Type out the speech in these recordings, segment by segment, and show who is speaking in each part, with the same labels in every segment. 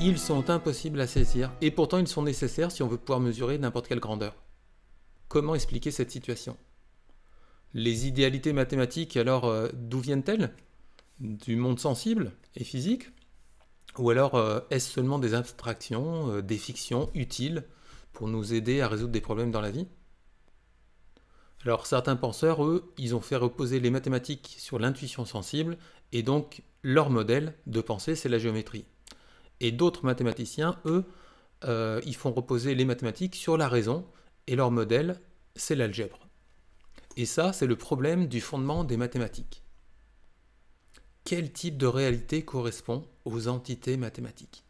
Speaker 1: ils sont impossibles à saisir, et pourtant ils sont nécessaires si on veut pouvoir mesurer n'importe quelle grandeur. Comment expliquer cette situation Les idéalités mathématiques, alors, euh, d'où viennent-elles Du monde sensible et physique Ou alors, euh, est-ce seulement des abstractions, euh, des fictions utiles pour nous aider à résoudre des problèmes dans la vie alors certains penseurs, eux, ils ont fait reposer les mathématiques sur l'intuition sensible, et donc leur modèle de pensée, c'est la géométrie. Et d'autres mathématiciens, eux, euh, ils font reposer les mathématiques sur la raison, et leur modèle, c'est l'algèbre. Et ça, c'est le problème du fondement des mathématiques. Quel type de réalité correspond aux entités mathématiques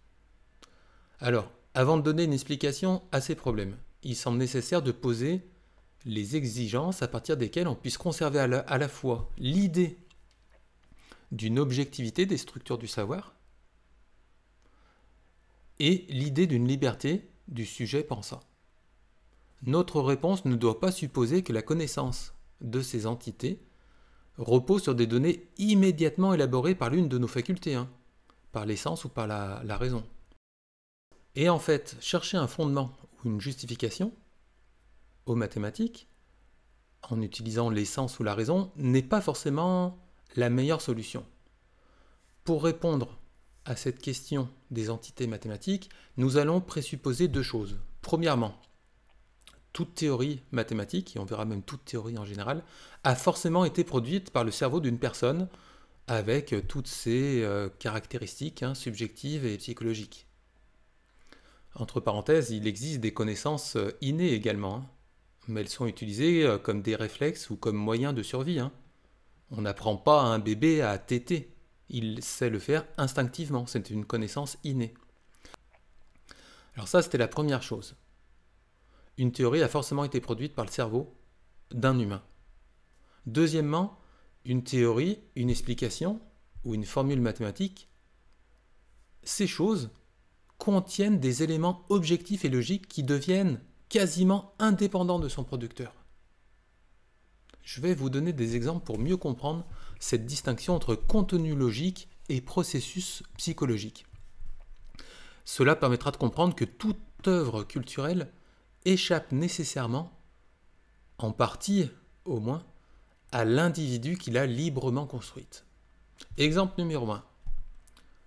Speaker 1: Alors, avant de donner une explication à ces problèmes, il semble nécessaire de poser les exigences à partir desquelles on puisse conserver à la fois l'idée d'une objectivité des structures du savoir, et l'idée d'une liberté du sujet pensant. Notre réponse ne doit pas supposer que la connaissance de ces entités repose sur des données immédiatement élaborées par l'une de nos facultés, hein, par l'essence ou par la, la raison. Et en fait, chercher un fondement ou une justification aux mathématiques, en utilisant l'essence ou la raison, n'est pas forcément la meilleure solution. Pour répondre à cette question des entités mathématiques, nous allons présupposer deux choses. Premièrement, toute théorie mathématique, et on verra même toute théorie en général, a forcément été produite par le cerveau d'une personne avec toutes ses euh, caractéristiques hein, subjectives et psychologiques. Entre parenthèses, il existe des connaissances euh, innées également, hein, mais elles sont utilisées euh, comme des réflexes ou comme moyens de survie. Hein. On n'apprend pas à un bébé à téter il sait le faire instinctivement, c'est une connaissance innée. Alors ça, c'était la première chose. Une théorie a forcément été produite par le cerveau d'un humain. Deuxièmement, une théorie, une explication ou une formule mathématique, ces choses contiennent des éléments objectifs et logiques qui deviennent quasiment indépendants de son producteur. Je vais vous donner des exemples pour mieux comprendre cette distinction entre contenu logique et processus psychologique. Cela permettra de comprendre que toute œuvre culturelle échappe nécessairement, en partie au moins, à l'individu qui l'a librement construite. Exemple numéro 1.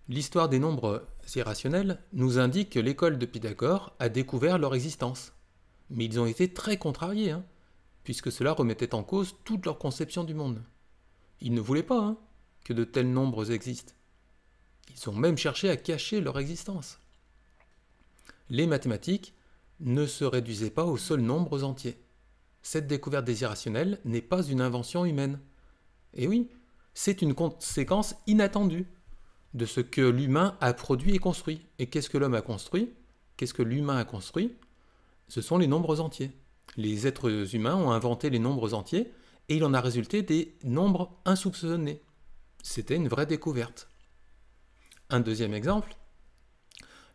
Speaker 1: L'histoire des nombres irrationnels nous indique que l'école de Pythagore a découvert leur existence. Mais ils ont été très contrariés, hein, puisque cela remettait en cause toute leur conception du monde. Ils ne voulaient pas hein, que de tels nombres existent. Ils ont même cherché à cacher leur existence. Les mathématiques ne se réduisaient pas aux seuls nombres entiers. Cette découverte des irrationnels n'est pas une invention humaine. Et oui, c'est une conséquence inattendue de ce que l'humain a produit et construit. Et qu'est-ce que l'homme a construit Qu'est-ce que l'humain a construit Ce sont les nombres entiers. Les êtres humains ont inventé les nombres entiers et il en a résulté des nombres insoupçonnés. C'était une vraie découverte. Un deuxième exemple,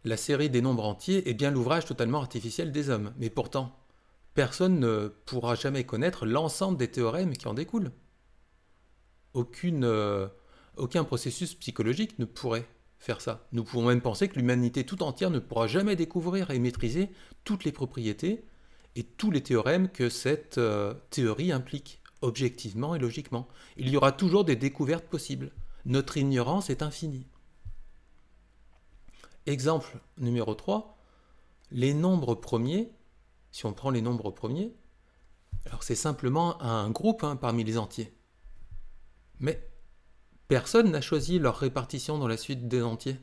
Speaker 1: la série des nombres entiers est bien l'ouvrage totalement artificiel des hommes, mais pourtant, personne ne pourra jamais connaître l'ensemble des théorèmes qui en découlent. Euh, aucun processus psychologique ne pourrait faire ça. Nous pouvons même penser que l'humanité tout entière ne pourra jamais découvrir et maîtriser toutes les propriétés et tous les théorèmes que cette euh, théorie implique objectivement et logiquement. Il y aura toujours des découvertes possibles. Notre ignorance est infinie. Exemple numéro 3, les nombres premiers, si on prend les nombres premiers, alors c'est simplement un groupe hein, parmi les entiers. Mais personne n'a choisi leur répartition dans la suite des entiers.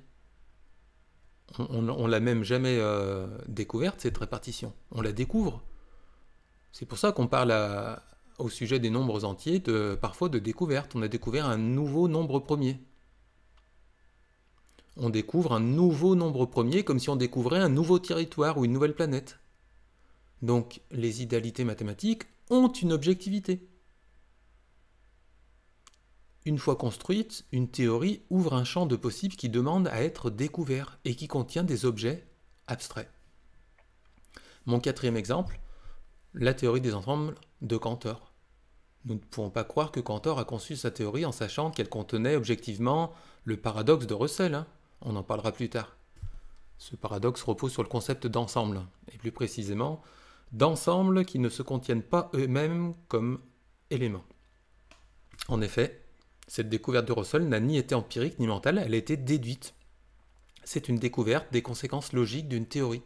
Speaker 1: On ne l'a même jamais euh, découverte, cette répartition. On la découvre. C'est pour ça qu'on parle à, au sujet des nombres entiers, parfois de découvertes. On a découvert un nouveau nombre premier. On découvre un nouveau nombre premier comme si on découvrait un nouveau territoire ou une nouvelle planète. Donc les idéalités mathématiques ont une objectivité. Une fois construite, une théorie ouvre un champ de possibles qui demande à être découvert et qui contient des objets abstraits. Mon quatrième exemple, la théorie des ensembles de Cantor. Nous ne pouvons pas croire que Cantor a conçu sa théorie en sachant qu'elle contenait objectivement le paradoxe de Russell. Hein. On en parlera plus tard. Ce paradoxe repose sur le concept d'ensemble, et plus précisément, d'ensemble qui ne se contiennent pas eux-mêmes comme éléments. En effet, cette découverte de Russell n'a ni été empirique ni mentale, elle a été déduite. C'est une découverte des conséquences logiques d'une théorie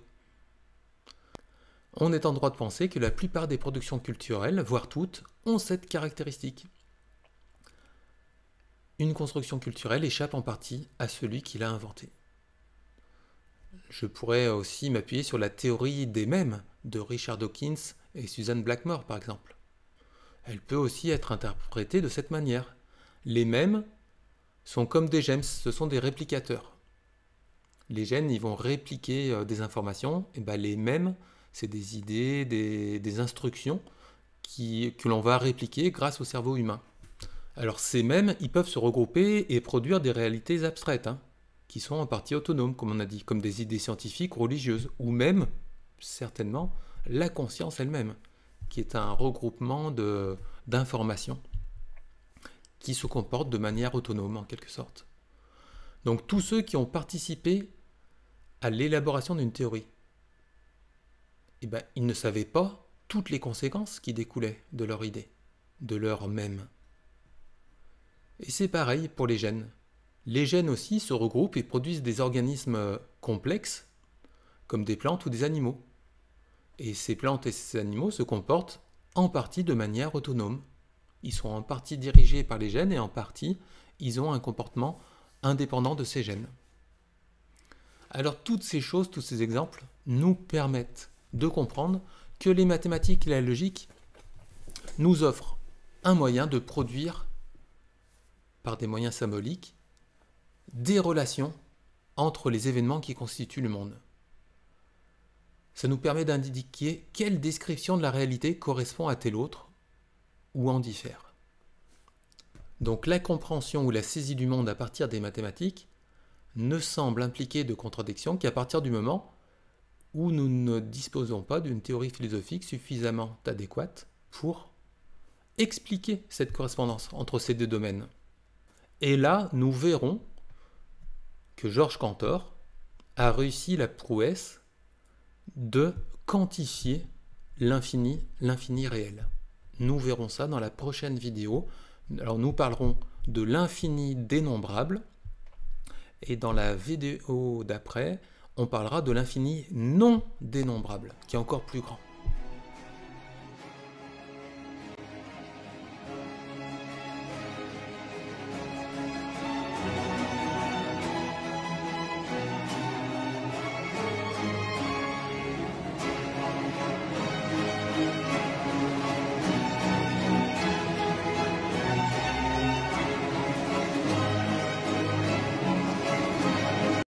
Speaker 1: on est en droit de penser que la plupart des productions culturelles, voire toutes, ont cette caractéristique. Une construction culturelle échappe en partie à celui qui l'a inventée. Je pourrais aussi m'appuyer sur la théorie des mêmes de Richard Dawkins et Susan Blackmore, par exemple. Elle peut aussi être interprétée de cette manière. Les mêmes sont comme des gemmes, ce sont des réplicateurs. Les gènes, vont répliquer euh, des informations, et ben les mêmes c'est des idées, des, instructions qui, que l'on va répliquer grâce au cerveau humain. Alors ces mêmes, ils peuvent se regrouper et produire des réalités abstraites, hein, qui sont en partie autonomes, comme on a dit, comme des idées scientifiques, religieuses, ou même, certainement, la conscience elle-même, qui est un regroupement d'informations qui se comportent de manière autonome, en quelque sorte. Donc tous ceux qui ont participé à l'élaboration d'une théorie, eh ben, ils ne savaient pas toutes les conséquences qui découlaient de leur idée, de leur même. Et c'est pareil pour les gènes. Les gènes aussi se regroupent et produisent des organismes euh, complexes, comme des plantes ou des animaux. Et ces plantes et ces animaux se comportent en partie de manière autonome. Ils sont en partie dirigés par les gènes et en partie ils ont un comportement indépendant de ces gènes. Alors toutes ces choses, tous ces exemples nous permettent de comprendre que les mathématiques et la logique nous offrent un moyen de produire, par des moyens symboliques, des relations entre les événements qui constituent le monde. Ça nous permet d'indiquer quelle description de la réalité correspond à telle autre ou en diffère. Donc la compréhension ou la saisie du monde à partir des mathématiques ne semble impliquer de contradiction qu'à partir du moment où nous ne disposons pas d'une théorie philosophique suffisamment adéquate pour expliquer cette correspondance entre ces deux domaines. Et là, nous verrons que Georges Cantor a réussi la prouesse de quantifier l'infini, l'infini réel. Nous verrons ça dans la prochaine vidéo. Alors nous parlerons de l'infini dénombrable et dans la vidéo d'après, on parlera de l'infini non dénombrable, qui est encore plus grand.